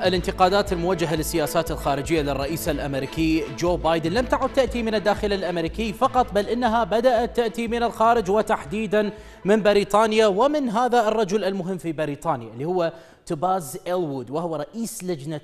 الانتقادات الموجهة للسياسات الخارجية للرئيس الأمريكي جو بايدن لم تعد تأتي من الداخل الأمريكي فقط بل إنها بدأت تأتي من الخارج وتحديدا من بريطانيا ومن هذا الرجل المهم في بريطانيا اللي هو توباز إلوود وهو رئيس لجنة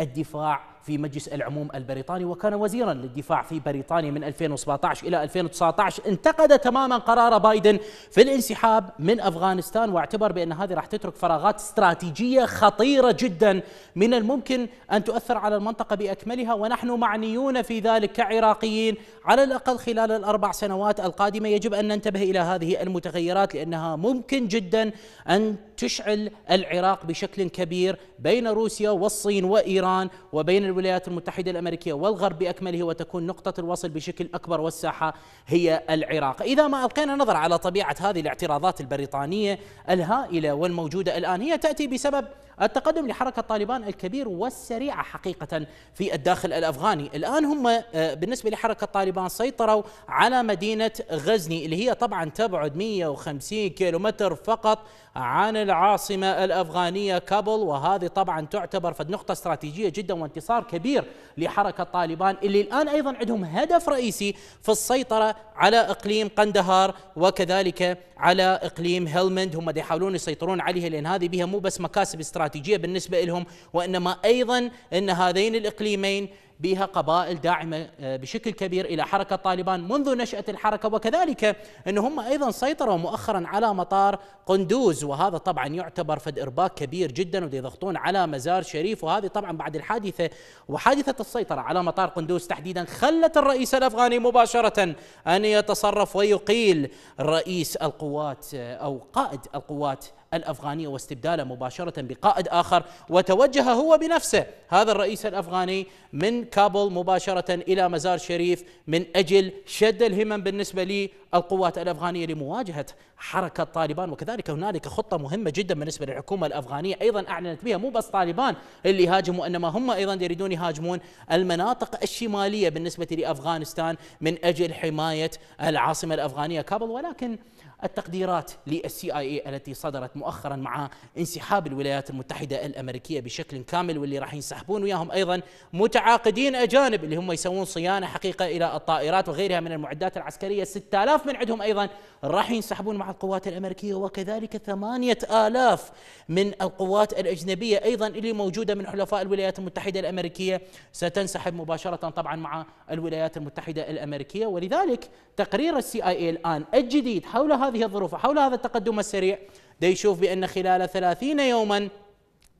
الدفاع في مجلس العموم البريطاني وكان وزيرا للدفاع في بريطانيا من 2017 إلى 2019 انتقد تماما قرار بايدن في الانسحاب من أفغانستان واعتبر بأن هذه راح تترك فراغات استراتيجية خطيرة جدا من الممكن أن تؤثر على المنطقة بأكملها ونحن معنيون في ذلك كعراقيين على الأقل خلال الأربع سنوات القادمة يجب أن ننتبه إلى هذه المتغيرات لأنها ممكن جدا أن تشعل العراق بشكل كبير بين روسيا والصين وإيران وبين الولايات المتحدة الأمريكية والغرب بأكمله وتكون نقطة الوصل بشكل أكبر والساحة هي العراق إذا ما ألقينا نظر على طبيعة هذه الاعتراضات البريطانية الهائلة والموجودة الآن هي تأتي بسبب التقدم لحركة طالبان الكبير والسريعة حقيقة في الداخل الأفغاني الآن هم آه، بالنسبة لحركة طالبان سيطروا على مدينة غزني اللي هي طبعا تبعد 150 كيلومتر فقط عن العاصمة الأفغانية كابل وهذه طبعا تعتبر فد نقطة استراتيجية جدا وانتصار انتصار كبير لحركة طالبان اللي الآن أيضا عندهم هدف رئيسي في السيطرة على إقليم قندهار وكذلك على إقليم هيلمند هم يحاولون يسيطرون عليها لأن هذه بها مو بس مكاسب استراتيجية بالنسبة لهم وإنما أيضا أن هذين الإقليمين بها قبائل داعمة آه، بشكل كبير إلى حركة طالبان منذ نشأة الحركة وكذلك أن هم أيضا سيطروا مؤخرا على مطار قندوز وهذا طبعا يعتبر فد إرباك كبير جدا ويضغطون على مزار شريف وهذه طبعا بعد الحادثة وحادثة السيطرة على مطار قندوز تحديدا خلت الرئيس الأفغاني مباشرة أن يتصرف ويقيل رئيس القوات آه، أو قائد القوات الافغانيه واستبداله مباشره بقائد اخر وتوجه هو بنفسه هذا الرئيس الافغاني من كابل مباشره الى مزار شريف من اجل شد الهمم بالنسبه للقوات الافغانيه لمواجهه حركه طالبان وكذلك هنالك خطه مهمه جدا بالنسبه للحكومه الافغانيه ايضا اعلنت بها مو بس طالبان اللي هاجموا انما هم ايضا يريدون يهاجمون المناطق الشماليه بالنسبه لافغانستان من اجل حمايه العاصمه الافغانيه كابل ولكن التقديرات للسي اي اي التي صدرت مؤخرا مع انسحاب الولايات المتحده الامريكيه بشكل كامل واللي راح ينسحبون وياهم ايضا متعاقدين اجانب اللي هم يسوون صيانه حقيقه الى الطائرات وغيرها من المعدات العسكريه 6000 من عندهم ايضا راح ينسحبون مع القوات الامريكيه وكذلك 8000 من القوات الاجنبيه ايضا اللي موجوده من حلفاء الولايات المتحده الامريكيه ستنسحب مباشره طبعا مع الولايات المتحده الامريكيه ولذلك تقرير السي اي اي الان الجديد حول هذا هذه الظروف وحول هذا التقدم السريع ده يشوف بأن خلال ثلاثين يوما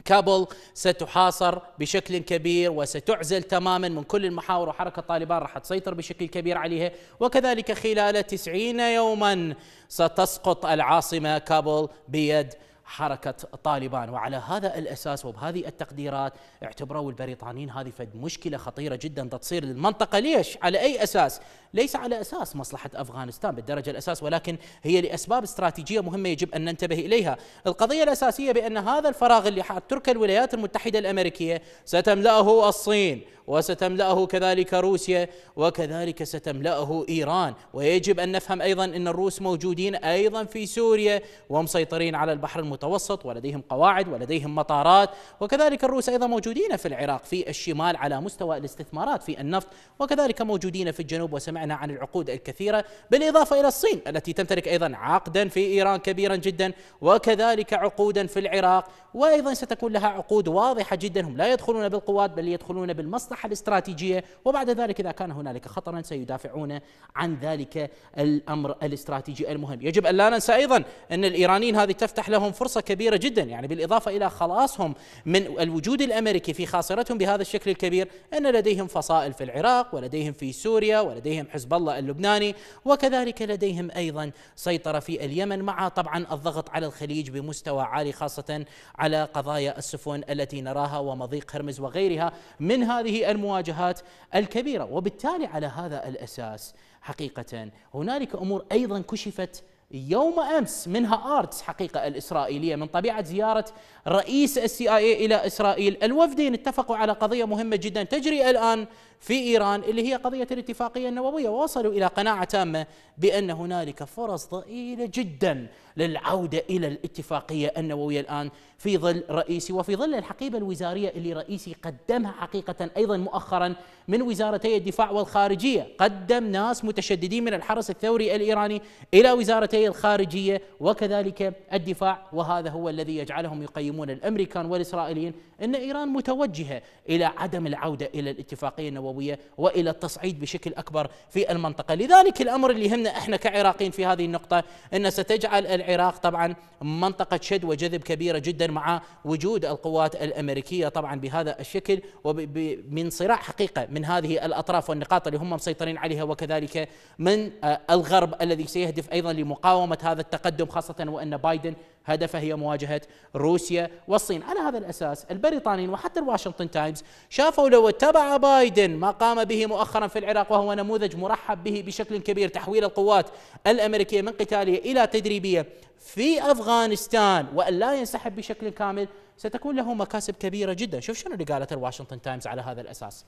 كابل ستحاصر بشكل كبير وستعزل تماما من كل المحاور وحركة طالبان راح تسيطر بشكل كبير عليها وكذلك خلال تسعين يوما ستسقط العاصمة كابل بيد حركة طالبان وعلى هذا الأساس وبهذه التقديرات اعتبروا البريطانيين هذه فد مشكلة خطيرة جدا تصير للمنطقة ليش؟ على أي أساس؟ ليس على أساس مصلحة أفغانستان بالدرجة الأساس ولكن هي لأسباب استراتيجية مهمة يجب أن ننتبه إليها القضية الأساسية بأن هذا الفراغ اللي ترك الولايات المتحدة الأمريكية ستملأه الصين وستملأه كذلك روسيا وكذلك ستملأه إيران ويجب أن نفهم أيضا أن الروس موجودين أيضا في سوريا ومسيطرين على البحر المتوسط المتوسط ولديهم قواعد ولديهم مطارات وكذلك الروس أيضا موجودين في العراق في الشمال على مستوى الاستثمارات في النفط وكذلك موجودين في الجنوب وسمعنا عن العقود الكثيرة بالإضافة إلى الصين التي تمتلك أيضا عقدا في إيران كبيرا جدا وكذلك عقودا في العراق وأيضا ستكون لها عقود واضحة جدا هم لا يدخلون بالقوات بل يدخلون بالمصلحة الاستراتيجية وبعد ذلك إذا كان هنالك خطرا سيدافعون عن ذلك الأمر الاستراتيجي المهم يجب أن لا ننسى أيضا أن الإيرانيين هذه تفتح لهم فرصة كبيرة جدا يعني بالإضافة إلى خلاصهم من الوجود الأمريكي في خاصرتهم بهذا الشكل الكبير أن لديهم فصائل في العراق ولديهم في سوريا ولديهم حزب الله اللبناني وكذلك لديهم أيضا سيطرة في اليمن مع طبعا الضغط على الخليج بمستوى عالي خاصة على قضايا السفن التي نراها ومضيق هرمز وغيرها من هذه المواجهات الكبيرة وبالتالي على هذا الأساس حقيقة هنالك أمور أيضا كشفت يوم امس منها ارتس حقيقه الاسرائيليه من طبيعه زياره رئيس السي اي اي الى اسرائيل، الوفدين اتفقوا على قضيه مهمه جدا تجري الان في ايران اللي هي قضيه الاتفاقيه النوويه، ووصلوا الى قناعه تامه بان هنالك فرص ضئيله جدا للعودة إلى الاتفاقية النووية الآن في ظل رئيسي وفي ظل الحقيبة الوزارية اللي رئيسي قدمها حقيقة أيضا مؤخرا من وزارتي الدفاع والخارجية قدم ناس متشددين من الحرس الثوري الإيراني إلى وزارتي الخارجية وكذلك الدفاع وهذا هو الذي يجعلهم يقيمون الأمريكان والإسرائيليين أن إيران متوجهة إلى عدم العودة إلى الاتفاقية النووية وإلى التصعيد بشكل أكبر في المنطقة لذلك الأمر اللي يهمنا إحنا كعراقيين في هذه النقطة أن ستجعل العراق طبعا منطقة شد وجذب كبيرة جدا مع وجود القوات الأمريكية طبعا بهذا الشكل ومن صراع حقيقة من هذه الأطراف والنقاط اللي هم مسيطرين عليها وكذلك من آه، الغرب الذي سيهدف أيضا لمقاومة هذا التقدم خاصة وأن بايدن هدفه هي مواجهة روسيا والصين على هذا الأساس البريطانيين وحتى الواشنطن تايمز شافوا لو اتبع بايدن ما قام به مؤخرا في العراق وهو نموذج مرحب به بشكل كبير تحويل القوات الأمريكية من قتالية إلى تدريبية في أفغانستان وأن لا ينسحب بشكل كامل ستكون له مكاسب كبيرة جدا شوف شنو اللي قالت الواشنطن تايمز على هذا الأساس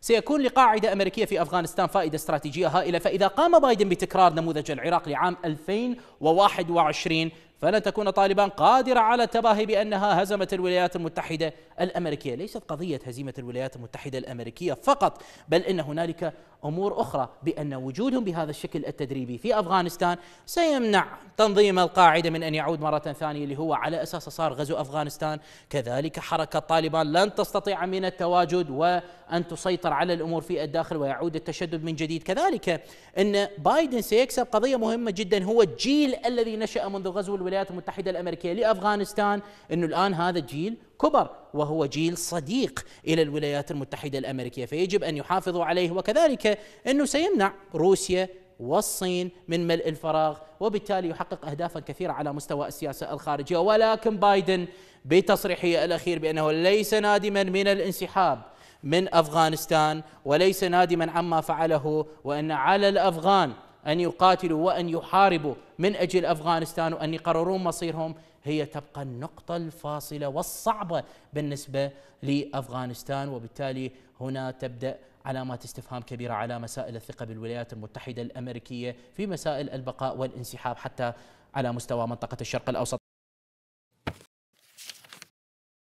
سيكون لقاعدة أمريكية في أفغانستان فائدة استراتيجية هائلة فإذا قام بايدن بتكرار نموذج العراق لعام 2021 فلن تكون طالبان قادرة على التباهي بأنها هزمت الولايات المتحدة الأمريكية ليست قضية هزيمة الولايات المتحدة الأمريكية فقط بل أن هنالك أمور أخرى بأن وجودهم بهذا الشكل التدريبي في أفغانستان سيمنع تنظيم القاعدة من أن يعود مرة ثانية اللي هو على أساس صار غزو أفغانستان كذلك حركة طالبان لن تستطيع من التواجد وأن تسيطر على الأمور في الداخل ويعود التشدد من جديد كذلك أن بايدن سيكسب قضية مهمة جدا هو الجيل الذي نشأ منذ غزو الولايات الولايات المتحدة الأمريكية لأفغانستان أنه الآن هذا الجيل كبر وهو جيل صديق إلى الولايات المتحدة الأمريكية فيجب أن يحافظوا عليه وكذلك أنه سيمنع روسيا والصين من ملء الفراغ وبالتالي يحقق أهدافا كثيرة على مستوى السياسة الخارجية ولكن بايدن بتصريحه الأخير بأنه ليس نادما من الانسحاب من أفغانستان وليس نادما عما فعله وأن على الأفغان أن يقاتلوا وأن يحاربوا من أجل أفغانستان وأن يقررون مصيرهم هي تبقى النقطة الفاصلة والصعبة بالنسبة لأفغانستان وبالتالي هنا تبدأ علامات استفهام كبيرة على مسائل الثقة بالولايات المتحدة الأمريكية في مسائل البقاء والانسحاب حتى على مستوى منطقة الشرق الأوسط